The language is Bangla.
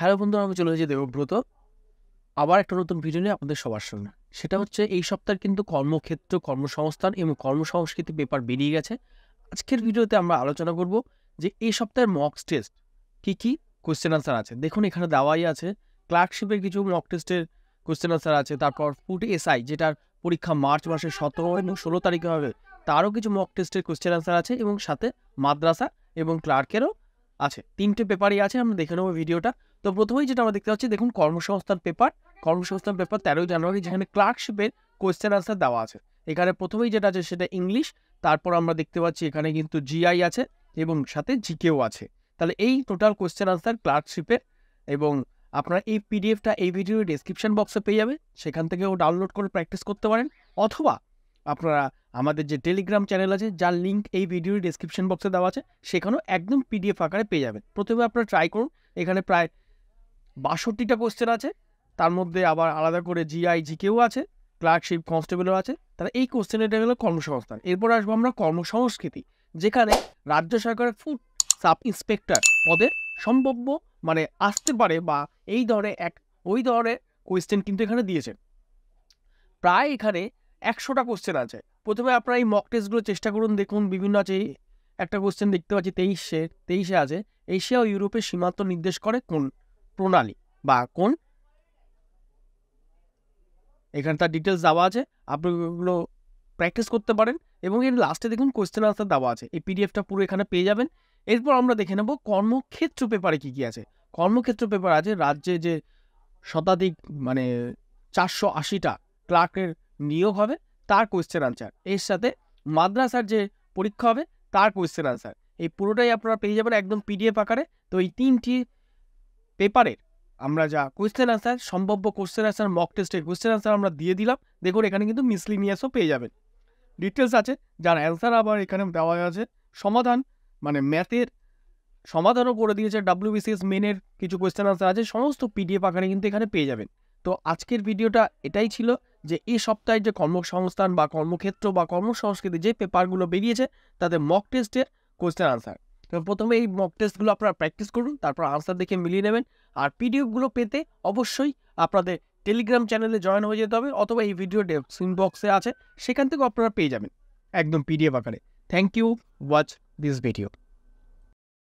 হ্যালো বন্ধুরা আমি চলে এসেছি দেবব্রত আবার একটা নতুন ভিডিও নিয়ে আপনাদের সবার সঙ্গে সেটা হচ্ছে এই সপ্তাহের কিন্তু কর্মক্ষেত্র কর্মসংস্থান এবং কর্মসংস্কৃতি পেপার বেরিয়ে গেছে আজকের ভিডিওতে আমরা আলোচনা করব যে এই সপ্তাহের মক টেস্ট কী কী কোয়েশ্চেন আনসার আছে দেখুন এখানে দেওয়াই আছে ক্লার্কশিপের কিছু মক টেস্টের কোয়েশ্চেন আনসার আছে তারপর ফুড এসআই যেটার পরীক্ষা মার্চ মাসের সতেরো এবং ষোলো তারিখে হবে তারও কিছু মক টেস্টের কোয়েশ্চেন আনসার আছে এবং সাথে মাদ্রাসা এবং ক্লার্কেরও আছে তিনটে পেপারই আছে আমরা দেখে নেবো ভিডিওটা তো প্রথমেই যেটা আমরা দেখতে পাচ্ছি দেখুন কর্মসংস্থান পেপার কর্মসংস্থান পেপার তেরোই জানুয়ারি যেখানে ক্লার্কশিপের কোয়েশ্চেন আনসার দেওয়া আছে এখানে প্রথমেই যেটা আছে সেটা ইংলিশ তারপর আমরা দেখতে পাচ্ছি এখানে কিন্তু জিআই আছে এবং সাথে জিকেও আছে তাহলে এই টোটাল কোয়েশ্চেন আনসার ক্লার্কশিপের এবং আপনারা এই পিডিএফটা এই ভিডিওর ডিসক্রিপশান বক্সে পেয়ে যাবেন সেখান থেকেও ডাউনলোড করে প্র্যাকটিস করতে পারেন অথবা আপনারা আমাদের যে টেলিগ্রাম চ্যানেল আছে যার লিঙ্ক এই ভিডিওর ডিসক্রিপশান বক্সে দেওয়া আছে সেখানেও একদম পিডিএফ আকারে পেয়ে যাবেন প্রথমে আপনারা ট্রাই করুন এখানে প্রায় বাষট্টিটা কোশ্চেন আছে তার মধ্যে আবার আলাদা করে জিআই জিকেও আছে ক্লার্কশিপ কনস্টেবলও আছে তাহলে এই কোশ্চেনের এটা হলো কর্মসংস্থান এরপর আসবো আমরা কর্মসংস্কৃতি যেখানে রাজ্য সরকারের ফুড সাব ইন্সপেক্টর পদের সম্ভাব্য মানে আসতে পারে বা এই ধরনের এক ওই ধরনের কোয়েশ্চেন কিন্তু এখানে দিয়েছে প্রায় এখানে একশোটা কোশ্চেন আছে প্রথমে আপনারা এই মক টেস্টগুলো চেষ্টা করুন দেখুন বিভিন্ন আছে একটা কোশ্চেন দেখতে পাচ্ছি তেইশে তেইশে আছে এশিয়া ও ইউরোপের সীমান্ত নির্দেশ করে কোন প্রণালী বা কোন এখানে তার ডিটেলস দেওয়া আছে আপনি ওগুলো প্র্যাকটিস করতে পারেন এবং এর লাস্টে দেখুন কোয়েশ্চেন আনসার দেওয়া আছে এই পিডিএফটা পুরো এখানে পেয়ে যাবেন এরপর আমরা দেখে নেব কর্মক্ষেত্র পেপারে কী কী আছে কর্মক্ষেত্র পেপার আছে রাজ্যে যে শতাধিক মানে চারশো আশিটা ক্লার্কের নিয়োগ হবে তার কোয়েশ্চেন আনসার এর সাথে মাদ্রাসার যে পরীক্ষা হবে তার কোয়েশ্চেন আনসার এই পুরোটাই আপনারা পেয়ে যাবেন একদম পিডিএফ আকারে তো এই তিনটি পেপারের আমরা যা কোয়েশ্চেন আনসার সম্ভাব্য কোয়েশ্চেন আনসার মক টেস্টের কোয়েশ্চেন আনসার আমরা দিয়ে দিলাম দেখুন এখানে কিন্তু মিসলিনিয়াসও পেয়ে যাবেন ডিটেলস আছে যার অ্যান্সার আবার এখানে দেওয়া আছে সমাধান মানে ম্যাথের সমাধানও করে দিয়েছে ডাব্লিউবিসিএস মেনের কিছু কোয়েশ্চেন আনসার আছে সমস্ত পিডিএফ আকারে কিন্তু এখানে পেয়ে যাবেন তো আজকের ভিডিওটা এটাই ছিল যে এই সপ্তাহে যে কর্মসংস্থান বা কর্মক্ষেত্র বা কর্মসংস্কৃতি যে পেপারগুলো বেরিয়েছে তাদের মক টেস্টের কোয়েশ্চেন আনসার প্রথমে এই মক টেস্টগুলো আপনারা প্র্যাকটিস করুন তারপর আনসার দেখে মিলিয়ে নেবেন আর পিডিএফগুলো পেতে অবশ্যই আপনাদের টেলিগ্রাম চ্যানেলে জয়েন হয়ে যেতে হবে অথবা এই ভিডিও ডেসক্রিপশন বক্সে আছে সেখান থেকেও আপনারা পেয়ে যাবেন একদম পিডিএফ আকারে thank you watch this video